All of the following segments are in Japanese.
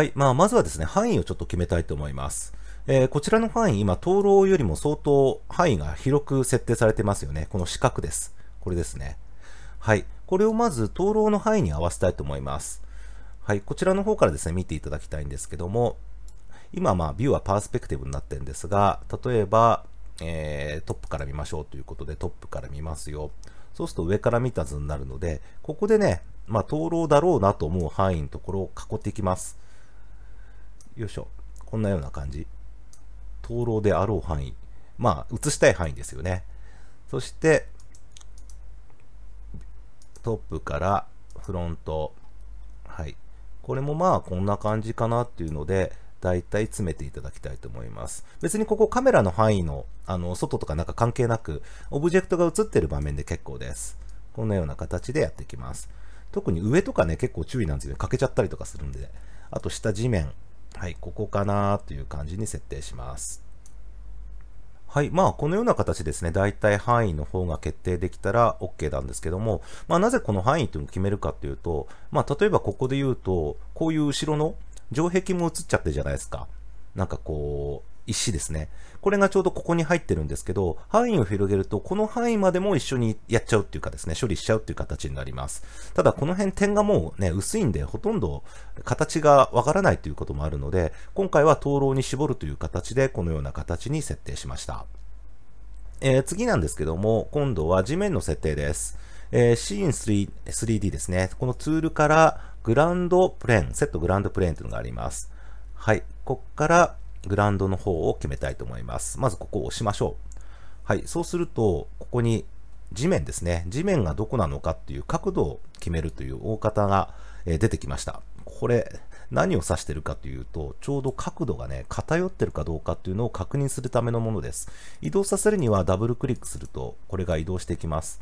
はい。まあ、まずはですね、範囲をちょっと決めたいと思います。えー、こちらの範囲、今、灯籠よりも相当範囲が広く設定されてますよね。この四角です。これですね。はい。これをまず灯籠の範囲に合わせたいと思います。はい。こちらの方からですね、見ていただきたいんですけども、今、まあ、ビューはパースペクティブになってるんですが、例えば、えー、トップから見ましょうということで、トップから見ますよ。そうすると上から見た図になるので、ここでね、まあ、灯籠だろうなと思う範囲のところを囲っていきます。よいしょ。こんなような感じ。灯籠であろう範囲。まあ、映したい範囲ですよね。そして、トップからフロント。はい。これもまあ、こんな感じかなっていうので、だいたい詰めていただきたいと思います。別にここカメラの範囲の、あの、外とかなんか関係なく、オブジェクトが映ってる場面で結構です。こんなような形でやっていきます。特に上とかね、結構注意なんですよね。欠けちゃったりとかするんで。あと下地面。はい、ここかなという感じに設定します。はい。まあ、このような形ですね。大体範囲の方が決定できたら OK なんですけども、まあ、なぜこの範囲というのを決めるかというと、まあ、例えばここで言うと、こういう後ろの城壁も映っちゃってるじゃないですか。なんかこう、石ですね。これがちょうどここに入ってるんですけど、範囲を広げると、この範囲までも一緒にやっちゃうっていうかですね、処理しちゃうっていう形になります。ただ、この辺点がもうね、薄いんで、ほとんど形がわからないということもあるので、今回は灯籠に絞るという形で、このような形に設定しました。えー、次なんですけども、今度は地面の設定です。えー、シーン 3, 3D ですね。このツールからグランドプレーン、セットグランドプレーンというのがあります。はい。ここからグラウンドの方を決めたいと思います。まずここを押しましょう。はい、そうすると、ここに地面ですね。地面がどこなのかっていう角度を決めるという大方が出てきました。これ、何を指してるかというと、ちょうど角度がね、偏ってるかどうかっていうのを確認するためのものです。移動させるにはダブルクリックすると、これが移動してきます。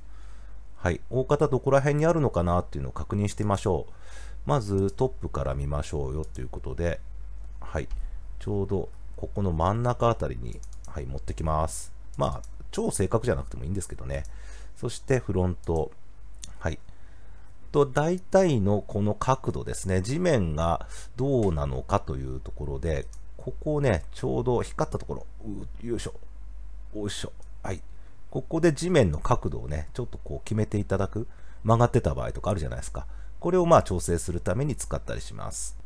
はい、大方どこら辺にあるのかなっていうのを確認してみましょう。まずトップから見ましょうよということで、はい。ちょうどここの真ん中あたりに、はい、持ってきます。まあ、超正確じゃなくてもいいんですけどね。そしてフロント。はい。と、大体のこの角度ですね。地面がどうなのかというところで、ここをね、ちょうど光ったところ。よいしょ。よいしょ。はい。ここで地面の角度をね、ちょっとこう決めていただく。曲がってた場合とかあるじゃないですか。これをまあ調整するために使ったりします。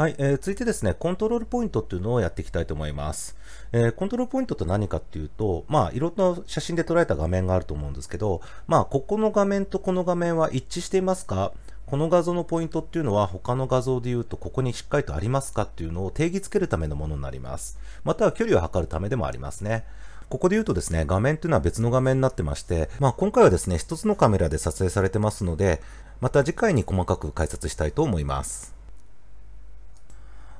はい、えー、続いてですね、コントロールポイントっていうのをやっていきたいと思います。えー、コントロールポイントって何かっていうと、まあ、いろんな写真で捉えた画面があると思うんですけど、まあ、ここの画面とこの画面は一致していますかこの画像のポイントっていうのは他の画像で言うとここにしっかりとありますかっていうのを定義つけるためのものになります。または距離を測るためでもありますね。ここで言うとですね、画面っていうのは別の画面になってまして、まあ今回はですね、一つのカメラで撮影されてますので、また次回に細かく解説したいと思います。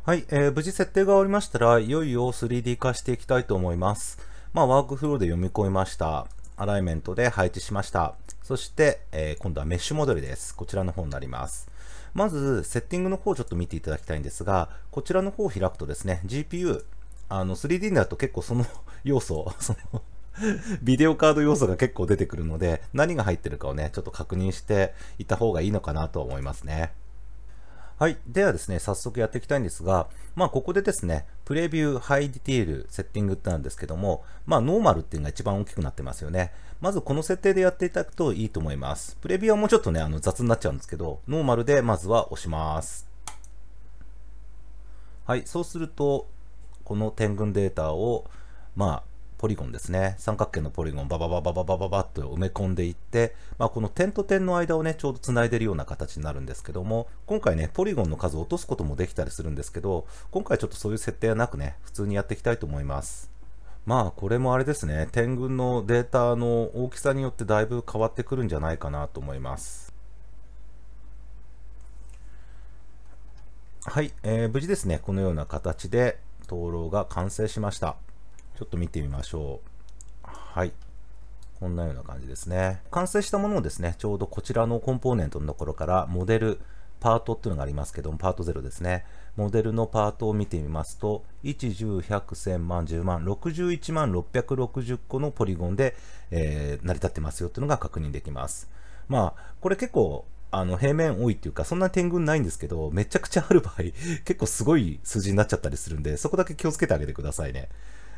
はい、えー、無事設定が終わりましたら、いよいよ 3D 化していきたいと思います。まあ、ワークフローで読み込みました。アライメントで配置しました。そして、えー、今度はメッシュモデルです。こちらの方になります。まず、セッティングの方をちょっと見ていただきたいんですが、こちらの方を開くとですね、GPU、あの、3D になると結構その 要素、そのビデオカード要素が結構出てくるので、何が入ってるかをね、ちょっと確認していた方がいいのかなと思いますね。はい。ではですね、早速やっていきたいんですが、まあ、ここでですね、プレビュー、ハイディテール、セッティングってなんですけども、まあ、ノーマルっていうのが一番大きくなってますよね。まずこの設定でやっていただくといいと思います。プレビューはもうちょっとね、あの雑になっちゃうんですけど、ノーマルでまずは押します。はい。そうすると、この点群データを、まあ、ポリゴンですね三角形のポリゴンババババババババッと埋め込んでいって、まあ、この点と点の間をねちょうどつないでるような形になるんですけども今回ねポリゴンの数を落とすこともできたりするんですけど今回ちょっとそういう設定はなくね普通にやっていきたいと思いますまあこれもあれですね点群のデータの大きさによってだいぶ変わってくるんじゃないかなと思いますはい、えー、無事ですね、このような形で灯籠が完成しました。ちょっと見てみましょう。はい。こんなような感じですね。完成したものをですね、ちょうどこちらのコンポーネントのところから、モデル、パートっていうのがありますけども、パート0ですね。モデルのパートを見てみますと、1、10、100、1000万、10万、61万660個のポリゴンで、えー、成り立ってますよっていうのが確認できます。まあ、これ結構、あの、平面多いっていうか、そんな天群ないんですけど、めちゃくちゃある場合、結構すごい数字になっちゃったりするんで、そこだけ気をつけてあげてくださいね。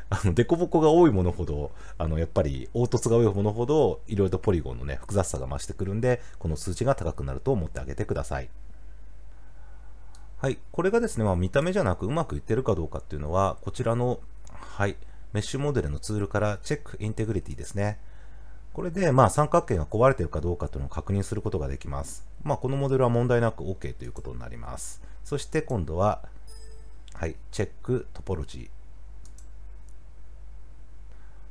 あの、凸凹が多いものほど、あの、やっぱり凹凸が多いものほど、いろいろとポリゴンのね、複雑さが増してくるんで、この数値が高くなると思ってあげてください。はい。これがですね、まあ、見た目じゃなくうまくいってるかどうかっていうのは、こちらの、はい、メッシュモデルのツールからチェックインテグリティですね。これで、まあ、三角形が壊れてるかどうかというのを確認することができます。まあ、このモデルは問題なく OK ということになります。そして今度は、はい、チェックトポロジー。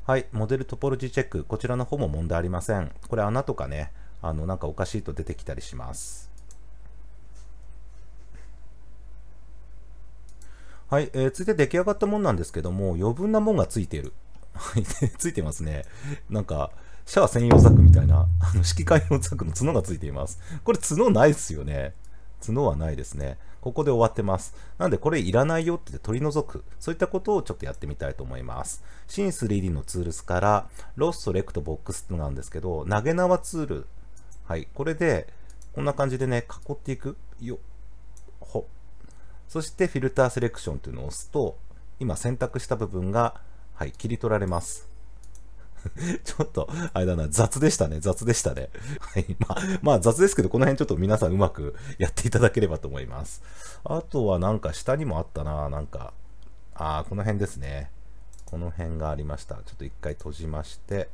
はい、モデルトポロジーチェック、こちらの方も問題ありません。これ穴とかね、あの、なんかおかしいと出てきたりします。はい、えー、続いて出来上がったもんなんですけども、余分なもんがついている。ついてますね。なんか、シャア専用ザクみたいな、あの、揮官用ザクの角がついています。これ角ないですよね。角はないですね。ここで終わってます。なんでこれいらないよって取り除く。そういったことをちょっとやってみたいと思います。新 3D のツールスから、ロストレクトボックスってのがあるんですけど、投げ縄ツール。はい。これで、こんな感じでね、囲っていく。よほ。そしてフィルターセレクションというのを押すと、今選択した部分が、はい、切り取られます。ちょっと、あれだな、雑でしたね、雑でしたね。はい。まあ、まあ、雑ですけど、この辺ちょっと皆さんうまくやっていただければと思います。あとはなんか下にもあったな、なんか。ああ、この辺ですね。この辺がありました。ちょっと一回閉じまして。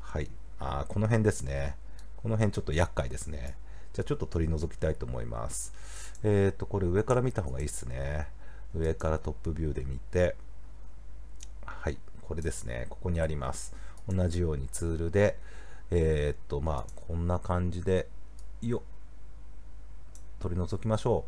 はい。ああ、この辺ですね。この辺ちょっと厄介ですね。じゃあちょっと取り除きたいと思います。えっ、ー、と、これ上から見た方がいいですね。上からトップビューで見て、これですね。ここにあります。同じようにツールで、えー、っと、まあ、こんな感じで、よ取り除きましょ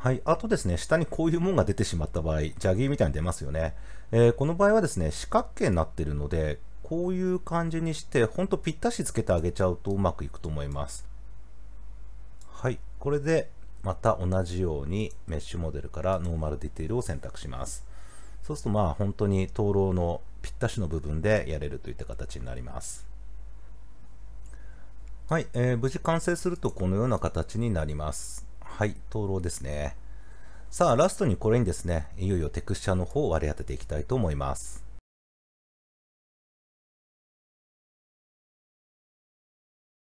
う。はい。あとですね、下にこういうもんが出てしまった場合、ジャギーみたいに出ますよね。えー、この場合はですね、四角形になってるので、こういう感じにして、ほんとぴったしつけてあげちゃうとうまくいくと思います。はい。これでまた同じようにメッシュモデルからノーマルディテールを選択します。そうするとまあ本当に灯籠のぴったしの部分でやれるといった形になります。はい、えー、無事完成するとこのような形になります。はい、灯籠ですね。さあ、ラストにこれにですね、いよいよテクスチャの方を割り当てていきたいと思います。